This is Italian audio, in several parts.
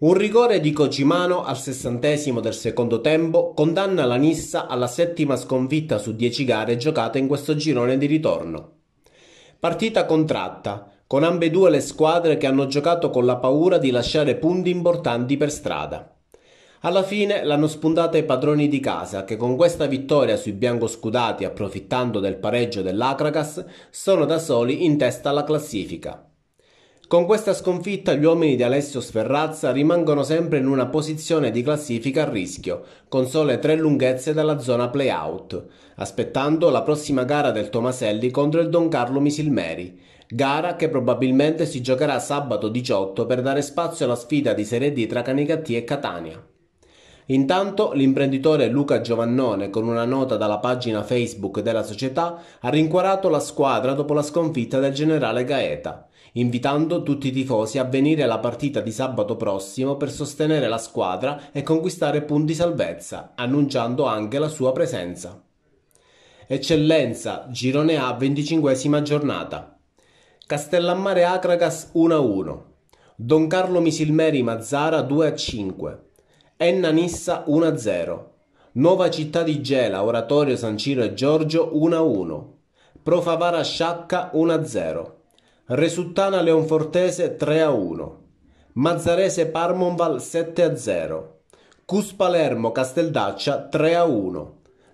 Un rigore di Cogimano al sessantesimo del secondo tempo condanna la Nissa alla settima sconfitta su dieci gare giocate in questo girone di ritorno. Partita contratta, con ambedue le squadre che hanno giocato con la paura di lasciare punti importanti per strada. Alla fine l'hanno spuntata i padroni di casa che con questa vittoria sui biancoscudati approfittando del pareggio dell'Acragas sono da soli in testa alla classifica. Con questa sconfitta gli uomini di Alessio Sferrazza rimangono sempre in una posizione di classifica a rischio, con sole tre lunghezze dalla zona play-out, aspettando la prossima gara del Tomaselli contro il Don Carlo Misilmeri, gara che probabilmente si giocherà sabato 18 per dare spazio alla sfida di Serie D tra Canicattì e Catania. Intanto l'imprenditore Luca Giovannone con una nota dalla pagina Facebook della società ha rincuorato la squadra dopo la sconfitta del generale Gaeta invitando tutti i tifosi a venire alla partita di sabato prossimo per sostenere la squadra e conquistare punti salvezza, annunciando anche la sua presenza. Eccellenza, girone A, 25 giornata. Castellammare Acragas 1-1. Don Carlo Misilmeri Mazzara 2-5. Enna Nissa 1-0, Nuova Città di Gela, Oratorio San Ciro e Giorgio 1-1, Pro Favara Sciacca 1-0, Resuttana Leonfortese 3-1, Mazzarese Parmonval 7-0, Cus Palermo Casteldaccia 3-1.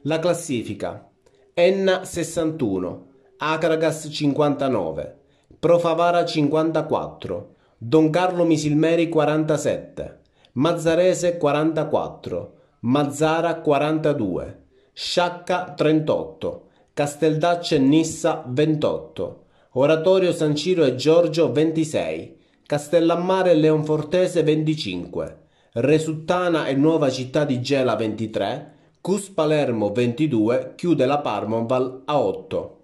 La classifica Enna 61, Acragas 59, Pro Favara 54, Don Carlo Misilmeri 47. Mazzarese 44, Mazzara 42, Sciacca 38, Casteldacce e Nissa 28, Oratorio San Ciro e Giorgio 26, Castellammare e Leonfortese 25, Resuttana e Nuova Città di Gela 23, Cus Palermo 22, chiude la Parmonval a 8.